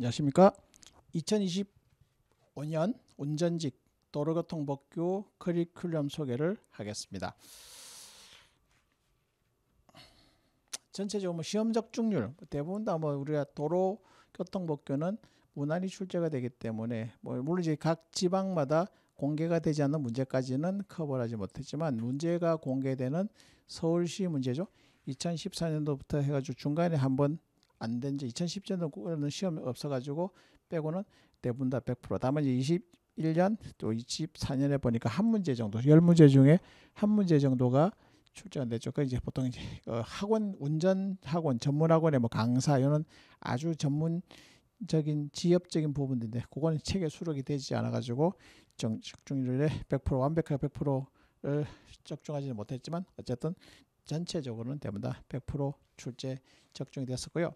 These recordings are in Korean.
안녕하십니까? 2025년 운전직 도로교통법규 커리큘럼 소개를 하겠습니다. 전체적으로 뭐 시험 적중률 대부분 다뭐 우리가 도로교통법규는 무난히 출제가 되기 때문에 뭐 물론 이제 각 지방마다 공개가 되지 않는 문제까지는 커버하지 못했지만 문제가 공개되는 서울시 문제죠. 2014년도부터 해가지고 중간에 한번 안된지 2010년도는 시험이 없어가지고 빼고는 대부분 다 100%. 다만 이제 21년 또 24년에 보니까 한 문제 정도, 열 문제 중에 한 문제 정도가 출제가 됐죠. 그 이제 보통 이제 어, 학원 운전 학원 전문 학원의 뭐 강사 이런 아주 전문적인 지엽적인 부분인데 그거는 책에 수록이 되지 않아 가지고 정 적중률에 100% 완벽하게 100%를 적중하지는 못했지만 어쨌든 전체적으로는 대부분 다 100% 출제 적중이 됐었고요.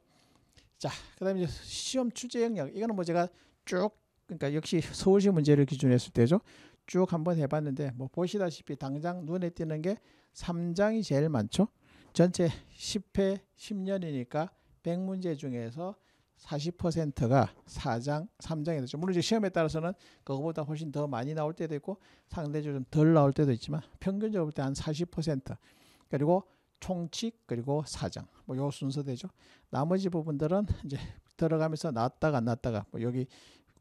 자, 그다음에 이제 시험 출제 영역. 이거는 뭐 제가 쭉 그러니까 역시 서울시 문제를 기준 했을 때죠. 쭉 한번 해봤는데 뭐 보시다시피 당장 눈에 띄는 게 3장이 제일 많죠. 전체 10회 10년이니까 100문제 중에서 40%가 4장, 3장이 됐죠 물론 이제 시험에 따라서는 그거보다 훨씬 더 많이 나올 때도 있고 상대적으로 좀 덜 나올 때도 있지만 평균적으로 볼 때 한40% 그리고 총칙 그리고 사장 뭐 요 순서대죠. 나머지 부분들은 이제 들어가면서 나왔다가 안 나왔다가 뭐 여기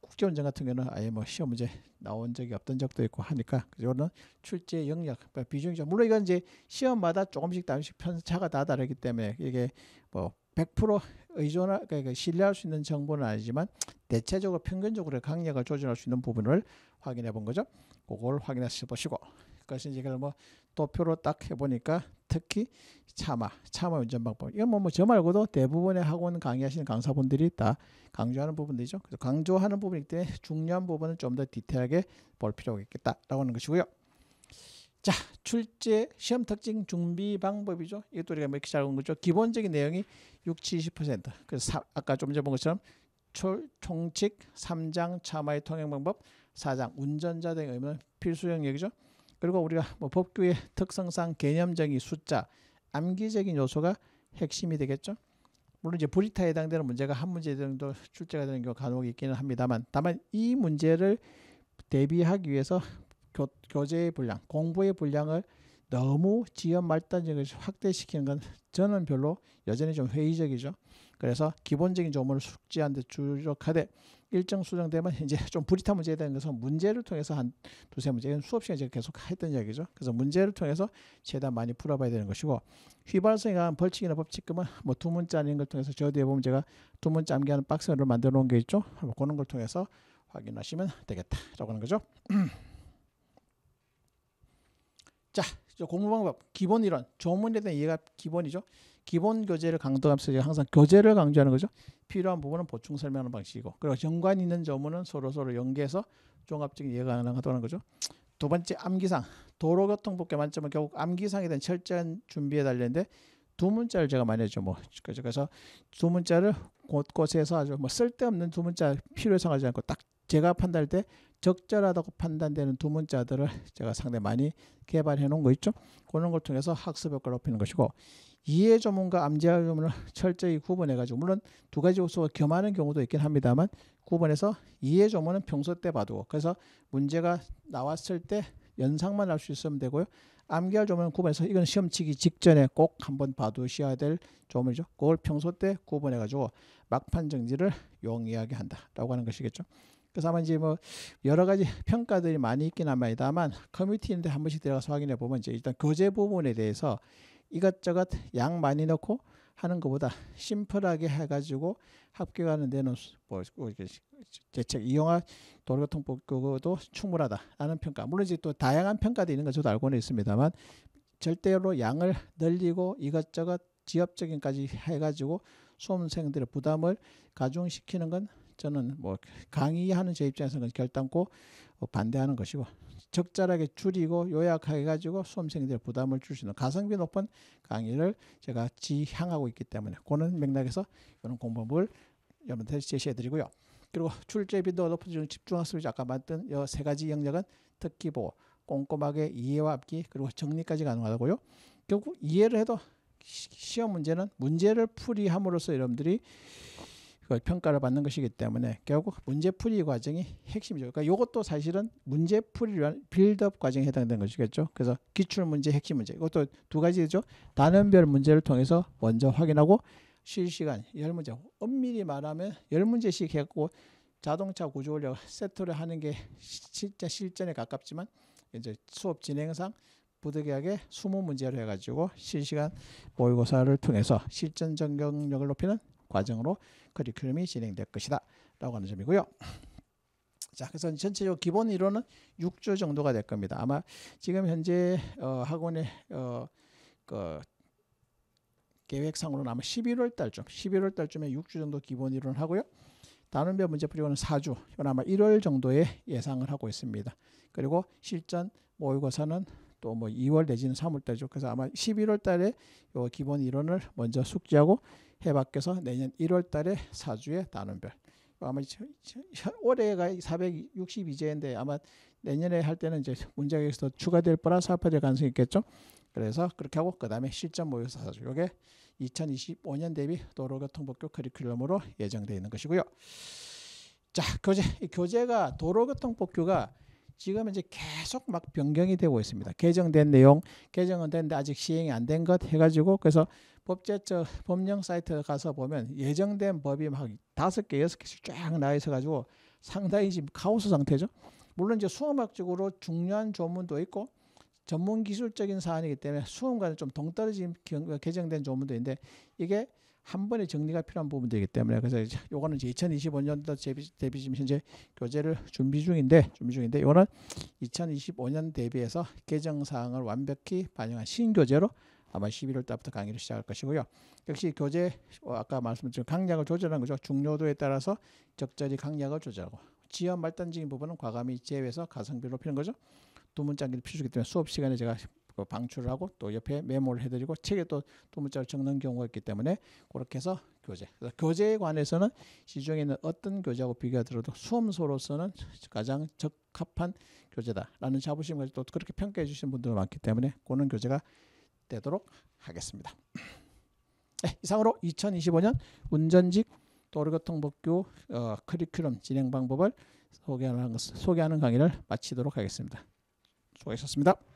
국제원전 같은 경우는 아예 뭐 시험 문제 나온 적이 없던 적도 있고 하니까 요거는 출제 영역 그 비중이죠. 물론 이건 이제 시험마다 조금씩 조금씩 편차가 다 다르기 때문에 이게 뭐100% 의존할 그러니까 신뢰할 수 있는 정보는 아니지만 대체적으로 평균적으로 강력을 조절할 수 있는 부분을 확인해 본 거죠. 그걸 확인해 보시고 그것이 이제 뭐 도표로 딱 해보니까 특히 차마, 차마 운전 방법. 이건 뭐, 뭐 저 말고도 대부분의 학원 강의하시는 강사분들이 다 강조하는 부분들이죠. 그래서 강조하는 부분이기 때문에 중요한 부분은 좀 더 디테일하게 볼 필요가 있겠다라고 하는 것이고요. 자, 출제 시험 특징 준비 방법이죠. 이것도 우리가 몇개 게잘본 거죠. 기본적인 내용이 6, 70%. 그래서 사, 아까 좀 전에 본 것처럼 초, 총칙, 3장 차마의 통행 방법, 4장 운전자 등의 의무는 필수 영역이죠. 그리고 우리가 뭐 법규의 특성상 개념적인 숫자, 암기적인 요소가 핵심이 되겠죠. 물론 이제 브리타에 해당되는 문제가 한 문제 정도 출제가 되는 경우 간혹 있기는 합니다만 다만 이 문제를 대비하기 위해서 교, 교재의 분량, 공부의 분량을 너무 지연 말단적을 확대시키는 건 저는 별로 여전히 좀 회의적이죠. 그래서 기본적인 조문을 숙지한데 주력하되 일정 수정되면 이제 좀 불이타 문제에 대한 것은 문제를 통해서 한 두세 문제 수업 시간에 제가 계속 했던 이야기죠. 그래서 문제를 통해서 최대한 많이 풀어봐야 되는 것이고 휘발성에 관한 벌칙이나 법칙금은 뭐두 문자 아닌 걸 통해서 저 뒤에 보면 제가 두 문자 암기하는 박스를 만들어 놓은 게 있죠. 한번 그런 걸 통해서 확인하시면 되겠다라고 하는 거죠. 자 공부 방법, 기본 이론, 조문에 대한 이해가 기본이죠. 기본 교재를 강조하면서 항상 교재를 강조하는 거죠. 필요한 부분은 보충 설명하는 방식이고, 그리고 연관 있는 조문은 서로 서로 연계해서 종합적인 이해가 가능하다는 거죠. 두 번째 암기상, 도로교통법의 만점은 결국 암기상에 대한 철저한 준비에 달렸는데 두 문자를 제가 많이 했죠. 뭐 그래서 두 문자를 곳곳에서 아주 뭐 쓸데없는 두 문자 필요해서 하지 않고 딱 제가 판단할 때 적절하다고 판단되는 두 문자들을 제가 상당히 많이 개발해 놓은 거 있죠. 그런 걸 통해서 학습 효과를 높이는 것이고 이해 조문과 암지 조문을 철저히 구분해 가지고 물론 두 가지 요소가 겸하는 경우도 있긴 합니다만 구분해서 이해 조문은 평소 때 봐두고 그래서 문제가 나왔을 때 연상만 할 수 있으면 되고요. 암기할 조문은 구분해서 이건 시험 치기 직전에 꼭 한번 봐두셔야 될 조문이죠. 그걸 평소 때 구분해 가지고 막판 정지를 용이하게 한다라고 하는 것이겠죠. 그래서 아마 이제 뭐 여러 가지 평가들이 많이 있긴 합니다만 커뮤니티인데 한 번씩 들어가서 확인해 보면 이제 일단 교재 부분에 대해서 이것저것 양 많이 넣고 하는 것보다 심플하게 해가지고 합격하는 데는 뭐 제책 이용할 도로교통법 도 충분하다라는 평가. 물론 이제 또 다양한 평가도 있는 거 저도 알고는 있습니다만 절대로 양을 늘리고 이것저것 지엽적인까지 해가지고 수험생들의 부담을 가중시키는 건 저는 뭐 강의하는 제 입장에서는 결단코 어, 반대하는 것이고 적절하게 줄이고 요약해 가지고 수험생들 부담을 줄 수 있는 가성비 높은 강의를 제가 지향하고 있기 때문에 그런 맥락에서 이런 공법을 여러분들 제시해 드리고요. 그리고 출제비도 높은 집중학습이 아까 봤던이세 가지 영역은 특히 보고 꼼꼼하게 이해와 합기 그리고 정리까지 가능하다고요. 결국 이해를 해도 시험 문제는 문제를 풀이함으로써 여러분들이 그걸 평가를 받는 것이기 때문에 결국 문제풀이 과정이 핵심이죠. 그러니까 이것도 사실은 문제풀이란 빌드업 과정에 해당되는 것이겠죠. 그래서 기출 문제, 핵심 문제 이것도 두 가지죠. 단원별 문제를 통해서 먼저 확인하고 실시간 열 문제 엄밀히 말하면 열 문제씩 해갖고 자동차 구조 원력 세트를 하는 게 실제 실전에 가깝지만 이제 수업 진행상 부득이하게 20문제로 해가지고 실시간 모의고사를 통해서 실전 적용력을 높이는 과정으로 커리큘럼이 진행될 것이다 라고 하는 점이고요. 자, 그래서 전체적 기본 이론은 6주 정도가 될 겁니다. 아마 지금 현재 어, 학원의 어, 그 계획상으로는 아마 11월 달쯤, 11월 달쯤에 6주 정도 기본 이론 하고요. 단원별 문제 풀이고는 4주, 아마 1월 정도에 예상을 하고 있습니다. 그리고 실전 모의고사는 또 뭐 2월 내지는 3월 달이 그래서 아마 11월 달에 요 기본 이론을 먼저 숙지하고 해밖에서 내년 1월 달에 사주에 단원별. 뭐 아마 올해가 462제인데 아마 내년에 할 때는 이제 문제가 있 추가될 거라서 합될 가능성이 있겠죠. 그래서 그렇게 하고 그다음에 실전 모의사 사주 이게 2025년 대비 도로교통법규 커리큘럼으로 예정되어 있는 것이고요. 자, 교재 이 교재가 도로교통법규가 지금 이제 계속 막 변경이 되고 있습니다. 개정된 내용, 개정은 됐는데 아직 시행이 안 된 것 해가지고 그래서 법제처 법령 사이트 가서 보면 예정된 법이 막 다섯 개, 여섯 개씩 쫙나 있어가지고 상당히 지금 카오스 상태죠. 물론 이제 수험학적으로 중요한 조문도 있고 전문 기술적인 사안이기 때문에 수험과는 좀 동떨어진 개정된 조문도 있는데 이게 한 번에 정리가 필요한 부분들이기 때문에 그래서 요거는 이제 2025년도 대비, 대비 지금 현재 교재를 준비 중인데 준비 중인데 요거는 2025년 대비해서 개정 사항을 완벽히 반영한 신교재로 아마 11월 달부터 강의를 시작할 것이고요. 역시 교재 어, 아까 말씀드린 강약을 조절하는 거죠. 중요도에 따라서 적절히 강약을 조절하고 지연 말단적인 부분은 과감히 제외해서 가성비로피는 거죠. 두 문장기를 필수기 때문에 수업 시간에 제가 그 방출을 하고 또 옆에 메모를 해드리고 책에 또, 또 문자를 적는 경우가 있기 때문에 그렇게 해서 교재. 그래서 교재에 관해서는 시중에 있는 어떤 교재하고 비교하더라도 수험소로서는 가장 적합한 교재다라는 자부심을 또 그렇게 평가해 주신 분들도 많기 때문에 그는 교재가 되도록 하겠습니다. 네, 이상으로 2025년 운전직 도로교통법규 어, 커리큘럼 진행 방법을 소개하는, 소개하는 강의를 마치도록 하겠습니다. 수고하셨습니다.